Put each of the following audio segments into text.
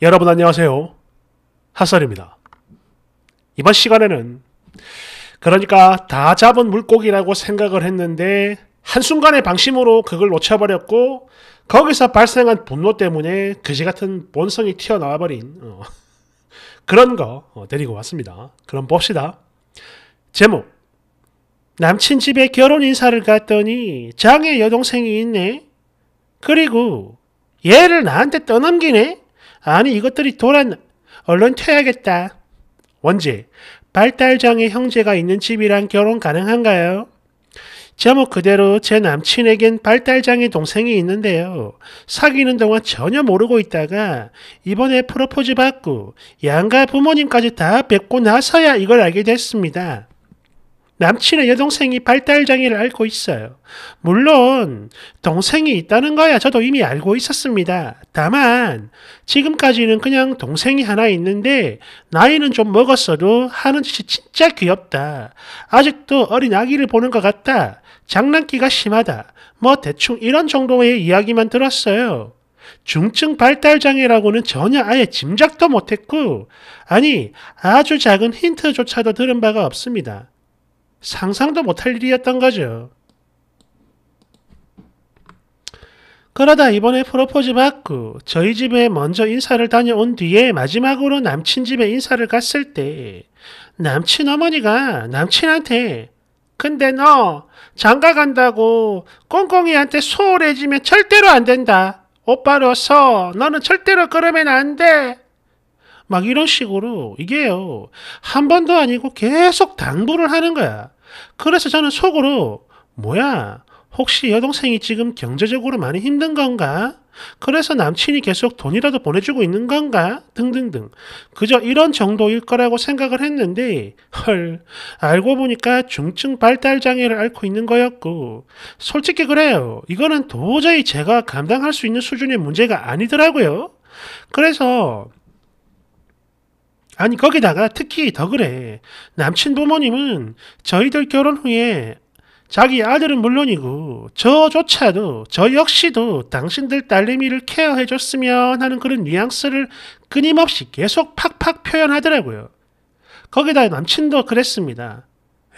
여러분 안녕하세요. 핫설입니다. 이번 시간에는 그러니까 다 잡은 물고기라고 생각을 했는데 한순간의 방심으로 그걸 놓쳐버렸고 거기서 발생한 분노 때문에 그지 같은 본성이 튀어나와버린 어, 그런 거 어, 데리고 왔습니다. 그럼 봅시다. 제목 남친 집에 결혼 인사를 갔더니 장애 여동생이 있네. 그리고 얘를 나한테 떠넘기네. 아니 이것들이 도란 얼른 쳐야겠다. 원지 발달장애 형제가 있는 집이랑 결혼 가능한가요? 제목 그대로 제 남친에겐 발달장애 동생이 있는데요. 사귀는 동안 전혀 모르고 있다가 이번에 프로포즈 받고 양가 부모님까지 다 뵙고 나서야 이걸 알게 됐습니다. 남친의 여동생이 발달장애를 앓고 있어요. 물론, 동생이 있다는 거야 저도 이미 알고 있었습니다. 다만, 지금까지는 그냥 동생이 하나 있는데, 나이는 좀 먹었어도 하는 짓이 진짜 귀엽다. 아직도 어린 아기를 보는 것 같다. 장난기가 심하다. 뭐 대충 이런 정도의 이야기만 들었어요. 중증 발달장애라고는 전혀 아예 짐작도 못했고, 아니, 아주 작은 힌트조차도 들은 바가 없습니다. 상상도 못할 일이었던 거죠. 그러다 이번에 프로포즈 받고 저희 집에 먼저 인사를 다녀온 뒤에 마지막으로 남친 집에 인사를 갔을 때 남친 어머니가 남친한테 근데 너 장가 간다고 꽁꽁이한테 소홀해지면 절대로 안 된다. 오빠로서 너는 절대로 그러면 안 돼. 막 이런 식으로 이게요. 한 번도 아니고 계속 당부를 하는 거야. 그래서 저는 속으로 뭐야? 혹시 여동생이 지금 경제적으로 많이 힘든 건가? 그래서 남친이 계속 돈이라도 보내주고 있는 건가? 등등등. 그저 이런 정도일 거라고 생각을 했는데, 헐, 알고 보니까 중증 발달장애를 앓고 있는 거였고, 솔직히 그래요. 이거는 도저히 제가 감당할 수 있는 수준의 문제가 아니더라고요. 그래서 아니 거기다가 특히 더 그래 남친 부모님은 저희들 결혼 후에 자기 아들은 물론이고 저조차도 저 역시도 당신들 딸내미를 케어해줬으면 하는 그런 뉘앙스를 끊임없이 계속 팍팍 표현하더라고요. 거기다 남친도 그랬습니다.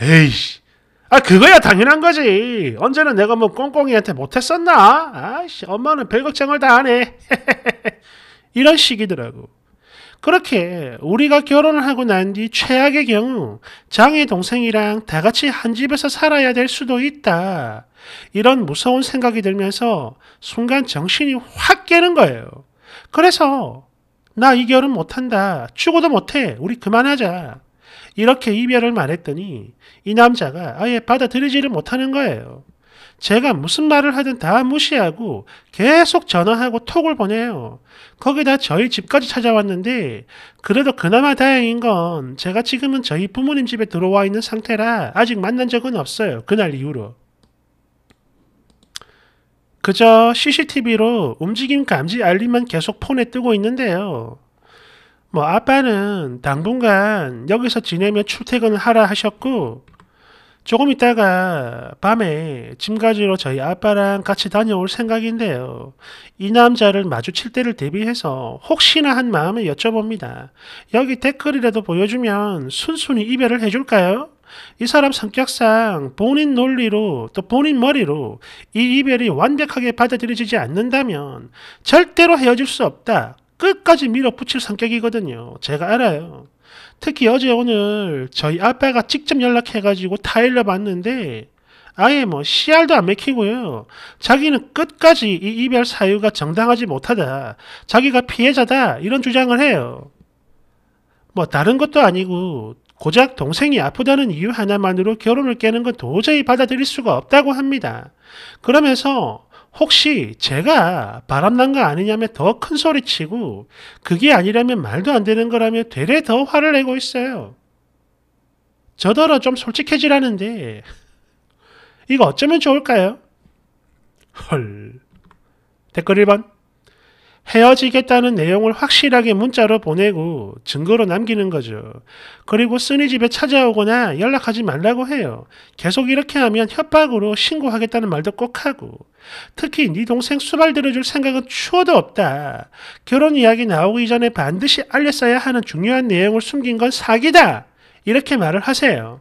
에이씨 아 그거야 당연한 거지 언제나 내가 뭐 꽁꽁이한테 못했었나 아씨 엄마는 별걱정을 다 하네 이런 식이더라고 그렇게 우리가 결혼을 하고 난 뒤 최악의 경우 장애 동생이랑 다 같이 한 집에서 살아야 될 수도 있다. 이런 무서운 생각이 들면서 순간 정신이 확 깨는 거예요. 그래서 나 이 결혼 못한다. 죽어도 못해. 우리 그만하자. 이렇게 이별을 말했더니 이 남자가 아예 받아들이지를 못하는 거예요. 제가 무슨 말을 하든 다 무시하고 계속 전화하고 톡을 보내요. 거기다 저희 집까지 찾아왔는데 그래도 그나마 다행인 건 제가 지금은 저희 부모님 집에 들어와 있는 상태라 아직 만난 적은 없어요. 그날 이후로. 그저 CCTV로 움직임 감지 알림만 계속 폰에 뜨고 있는데요. 뭐 아빠는 당분간 여기서 지내며 출퇴근을 하라 하셨고 조금 있다가 밤에 짐 가지러 저희 아빠랑 같이 다녀올 생각인데요. 이 남자를 마주칠 때를 대비해서 혹시나 한 마음에 여쭤봅니다. 여기 댓글이라도 보여주면 순순히 이별을 해줄까요? 이 사람 성격상 본인 논리로 또 본인 머리로 이 이별이 완벽하게 받아들여지지 않는다면 절대로 헤어질 수 없다. 끝까지 밀어붙일 성격이거든요. 제가 알아요. 특히 어제 오늘 저희 아빠가 직접 연락해가지고 타일러 봤는데 아예 뭐 씨알도 안 맥히고요. 자기는 끝까지 이 이별 사유가 정당하지 못하다. 자기가 피해자다. 이런 주장을 해요. 뭐 다른 것도 아니고 고작 동생이 아프다는 이유 하나만으로 결혼을 깨는 건 도저히 받아들일 수가 없다고 합니다. 그러면서 혹시 제가 바람난 거 아니냐며 더 큰 소리 치고 그게 아니라면 말도 안 되는 거라며 되레 더 화를 내고 있어요. 저더러 좀 솔직해지라는데 이거 어쩌면 좋을까요? 헐 댓글 1번 헤어지겠다는 내용을 확실하게 문자로 보내고 증거로 남기는 거죠. 그리고 쓰니 집에 찾아오거나 연락하지 말라고 해요. 계속 이렇게 하면 협박으로 신고하겠다는 말도 꼭 하고 특히 네 동생 수발 들어줄 생각은 추워도 없다. 결혼 이야기 나오기 전에 반드시 알렸어야 하는 중요한 내용을 숨긴 건 사기다. 이렇게 말을 하세요.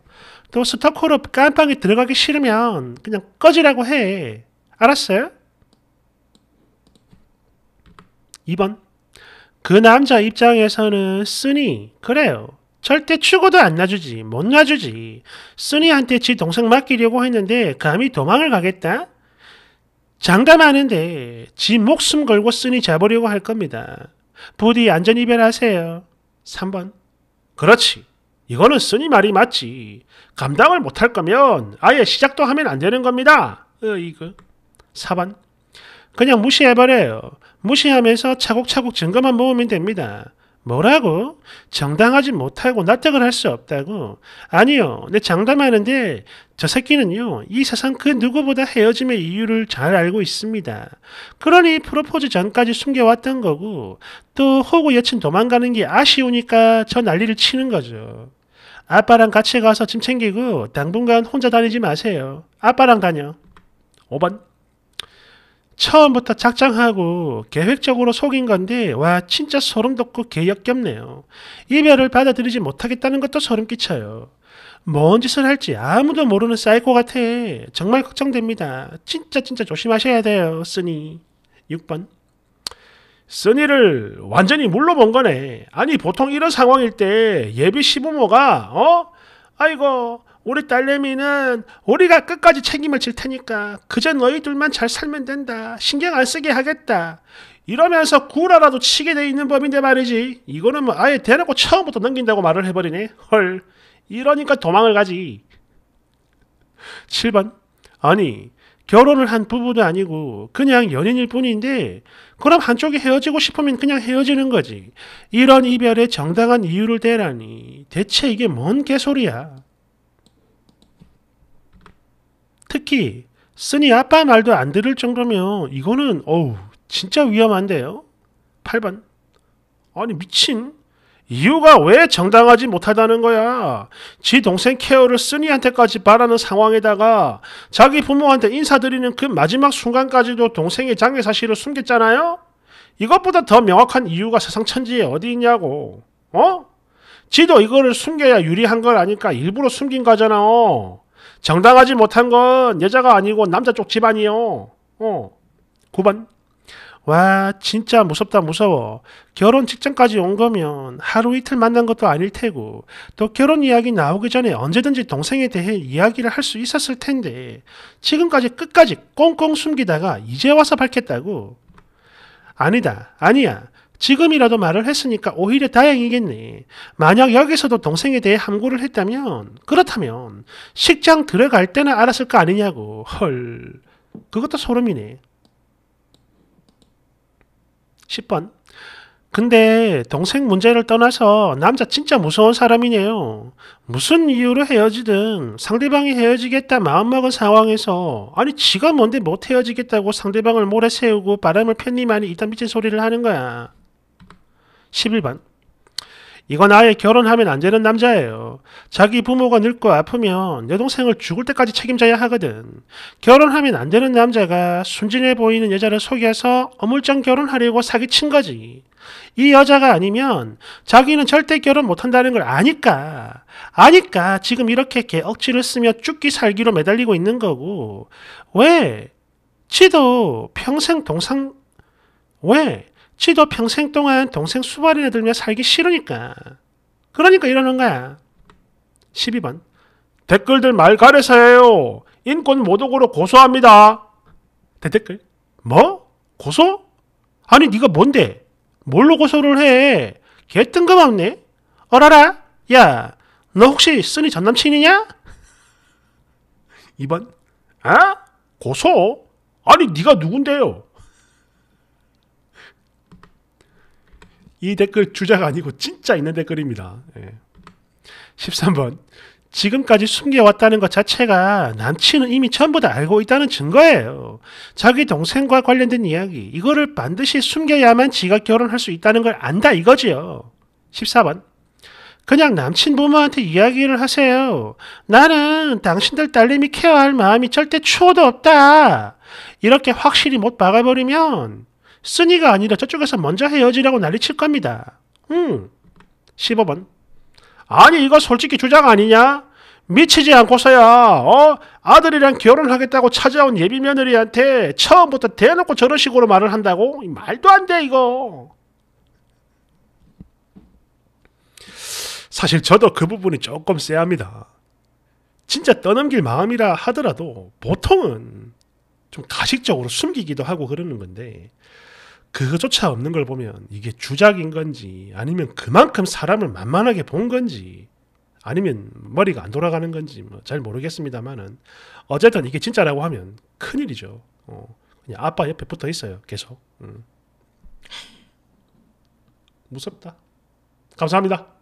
또 스토커로 깜빡이 들어가기 싫으면 그냥 꺼지라고 해. 알았어요? 2번. 그 남자 입장에서는 쓰니 그래요. 절대 추고도 안 놔주지. 못 놔주지. 쓰니한테 지 동생 맡기려고 했는데 감히 도망을 가겠다? 장담하는데 지 목숨 걸고 쓰니 잡으려고 할 겁니다. 부디 안전이 변하세요. 3번. 그렇지. 이거는 쓰니 말이 맞지. 감당을 못할 거면 아예 시작도 하면 안 되는 겁니다. 어, 이거. 4번. 그냥 무시해버려요. 무시하면서 차곡차곡 증거만 모으면 됩니다. 뭐라고? 정당하지 못하고 납득을 할 수 없다고? 아니요. 내 장담하는데 저 새끼는요. 이 세상 그 누구보다 헤어짐의 이유를 잘 알고 있습니다. 그러니 프로포즈 전까지 숨겨왔던 거고 또 호구 여친 도망가는 게 아쉬우니까 저 난리를 치는 거죠. 아빠랑 같이 가서 짐 챙기고 당분간 혼자 다니지 마세요. 아빠랑 다녀. 5번 처음부터 작정하고 계획적으로 속인 건데 와 진짜 소름 돋고 개역겹네요. 이별을 받아들이지 못하겠다는 것도 소름 끼쳐요. 뭔 짓을 할지 아무도 모르는 사이코 같아. 정말 걱정됩니다. 진짜 진짜 조심하셔야 돼요, 쓰니. 6번. 쓰니를 완전히 물러본 거네. 아니 보통 이런 상황일 때 예비 시부모가 어? 아이고 우리 딸내미는 우리가 끝까지 책임을 질 테니까 그저 너희들만 잘 살면 된다. 신경 안 쓰게 하겠다. 이러면서 구라라도 치게 돼 있는 법인데 말이지. 이거는 뭐 아예 대놓고 처음부터 넘긴다고 말을 해버리네. 헐. 이러니까 도망을 가지. 7번. 아니, 결혼을 한 부부도 아니고 그냥 연인일 뿐인데 그럼 한쪽이 헤어지고 싶으면 그냥 헤어지는 거지. 이런 이별에 정당한 이유를 대라니. 대체 이게 뭔 개소리야. 특히 쓰니 아빠 말도 안 들을 정도면 이거는 어우 진짜 위험한데요. 8번 아니 미친 이유가 왜 정당하지 못하다는 거야. 지 동생 케어를 쓰니한테까지 바라는 상황에다가 자기 부모한테 인사드리는 그 마지막 순간까지도 동생의 장애 사실을 숨겼잖아요? 이것보다 더 명확한 이유가 세상 천지에 어디 있냐고. 어? 지도 이거를 숨겨야 유리한 걸 아니까 일부러 숨긴 거잖아. 정당하지 못한 건 여자가 아니고 남자 쪽 집안이요. 어. 9번. 와, 진짜 무섭다, 무서워. 결혼 직전까지 온 거면 하루 이틀 만난 것도 아닐 테고, 또 결혼 이야기 나오기 전에 언제든지 동생에 대해 이야기를 할 수 있었을 텐데, 지금까지 끝까지 꽁꽁 숨기다가 이제 와서 밝혔다고? 아니다, 아니야. 지금이라도 말을 했으니까 오히려 다행이겠네. 만약 여기서도 동생에 대해 함구를 했다면, 그렇다면 식장 들어갈 때는 알았을 거 아니냐고. 헐, 그것도 소름이네. 10번. 근데 동생 문제를 떠나서 남자 진짜 무서운 사람이네요. 무슨 이유로 헤어지든 상대방이 헤어지겠다 마음먹은 상황에서 아니 지가 뭔데 못 헤어지겠다고 상대방을 모래 세우고 바람을 편니만이 이딴 미친 소리를 하는 거야. 11번. 이건 아예 결혼하면 안 되는 남자예요. 자기 부모가 늙고 아프면 여동생을 죽을 때까지 책임져야 하거든. 결혼하면 안 되는 남자가 순진해 보이는 여자를 속여서 어물쩡 결혼하려고 사기친 거지. 이 여자가 아니면 자기는 절대 결혼 못한다는 걸 아니까. 아니까 지금 이렇게 개 억지를 쓰며 죽기 살기로 매달리고 있는 거고. 왜? 지도 평생 동상, 왜? 지도 평생 동안 동생 수발이나 들며 살기 싫으니까. 그러니까 이러는 거야. 12번. 댓글들 말 가려서 해요. 인권 모독으로 고소합니다. 대댓글. 뭐? 고소? 아니 네가 뭔데? 뭘로 고소를 해? 개 뜬금없네. 어라라. 야, 너 혹시 쓰니 전 남친이냐? 2번. 아? 고소? 아니 네가 누군데요? 이 댓글 주자가 아니고 진짜 있는 댓글입니다. 예. 13번. 지금까지 숨겨왔다는 것 자체가 남친은 이미 전부 다 알고 있다는 증거예요. 자기 동생과 관련된 이야기, 이거를 반드시 숨겨야만 지가 결혼할 수 있다는 걸 안다 이거지요. 14번. 그냥 남친 부모한테 이야기를 하세요. 나는 당신들 딸님이 케어할 마음이 절대 추호도 없다. 이렇게 확실히 못 박아버리면 쓰니가 아니라 저쪽에서 먼저 헤어지라고 난리 칠 겁니다. 음. 15번. 아니, 이거 솔직히 주장 아니냐? 미치지 않고서야, 어? 아들이랑 결혼하겠다고 찾아온 예비 며느리한테 처음부터 대놓고 저런 식으로 말을 한다고? 말도 안 돼, 이거. 사실 저도 그 부분이 조금 쎄합니다. 진짜 떠넘길 마음이라 하더라도 보통은 좀 가식적으로 숨기기도 하고 그러는 건데 그것조차 없는 걸 보면 이게 주작인 건지 아니면 그만큼 사람을 만만하게 본 건지 아니면 머리가 안 돌아가는 건지 뭐 잘 모르겠습니다만은 어쨌든 이게 진짜라고 하면 큰일이죠. 어, 그냥 아빠 옆에 붙어 있어요. 계속. 음. 무섭다. 감사합니다.